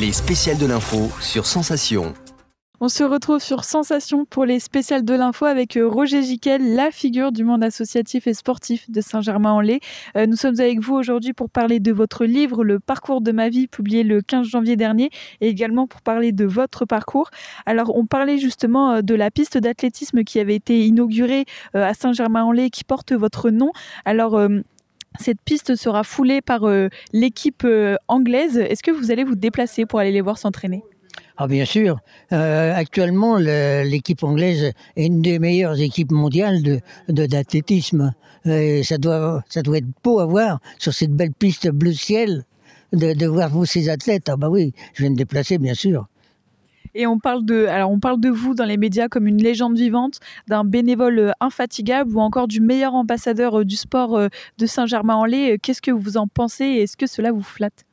Les spéciales de l'info sur Sensation. On se retrouve sur Sensation pour les spéciales de l'info avec euh, Roger Jiquel, la figure du monde associatif et sportif de Saint-Germain-en-Laye. Euh, nous sommes avec vous aujourd'hui pour parler de votre livre Le parcours de ma vie, publié le 15 janvier dernier, et également pour parler de votre parcours. Alors, on parlait justement euh, de la piste d'athlétisme qui avait été inaugurée à Saint-Germain-en-Laye, qui porte votre nom. Alors, cette piste sera foulée par euh, l'équipe euh, anglaise. Est-ce que vous allez vous déplacer pour aller les voir s'entraîner ah bien sûr. Euh, actuellement, l'équipe anglaise est une des meilleures équipes mondiales de d'athlétisme. ça doit ça doit être beau à voir sur cette belle piste bleu ciel de, voir vous ces athlètes. Ah bah oui, je vais me déplacer bien sûr. Et on parle de, alors on parle de vous dans les médias comme une légende vivante, d'un bénévole euh, infatigable ou encore du meilleur ambassadeur euh, du sport euh, de Saint-Germain-en-Laye. Qu'est-ce que vous en pensez et est-ce que cela vous flatte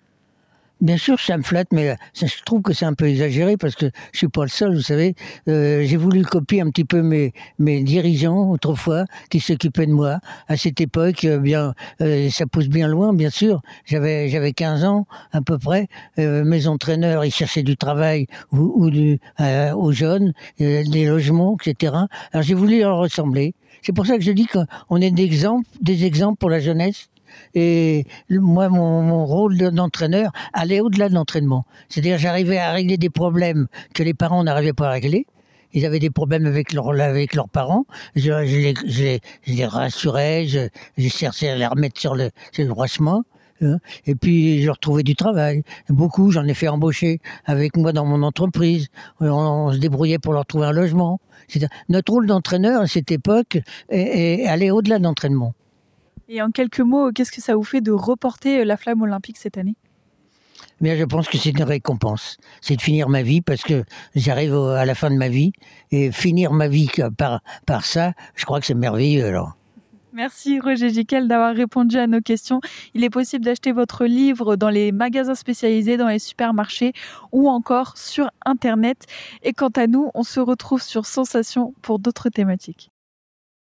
Bien sûr, ça me flatte, mais euh, je trouve que c'est un peu exagéré parce que je suis pas le seul, vous savez. Euh, j'ai voulu copier un petit peu mes, dirigeants autrefois qui s'occupaient de moi. À cette époque, euh, bien, ça pousse bien loin, bien sûr. J'avais j'avais 15 ans à peu près. mes entraîneurs, ils cherchaient du travail ou, du, aux jeunes, des logements, etc. Alors j'ai voulu leur ressembler. C'est pour ça que je dis qu'on est des exemples pour la jeunesse. Et moi, mon, rôle d'entraîneur allait au-delà de l'entraînement. C'est-à-dire, j'arrivais à régler des problèmes que les parents n'arrivaient pas à régler. Ils avaient des problèmes avec, leur, avec leurs parents. Je, les, je, les, rassurais, je, cherchais à les remettre sur le, sur le droit chemin. Hein. Et puis, je retrouvais du travail. Beaucoup, j'en ai fait embaucher avec moi dans mon entreprise. Euh, on, se débrouillait pour leur trouver un logement. Notre rôle d'entraîneur à cette époque est, est au-delà de l'entraînement. Et en quelques mots, qu'est-ce que ça vous fait de reporter euh, la flamme olympique cette année mais je pense que c'est une récompense. C'est de finir ma vie parce que j'arrive à la fin de ma vie et finir ma vie par, par ça, je crois que c'est merveilleux Merci Roger Giquel d'avoir répondu à nos questions. Il est possible d'acheter votre livre dans les magasins spécialisés, dans les supermarchés ou encore sur Internet. Et quant à nous, on se retrouve sur Sensation pour d'autres thématiques.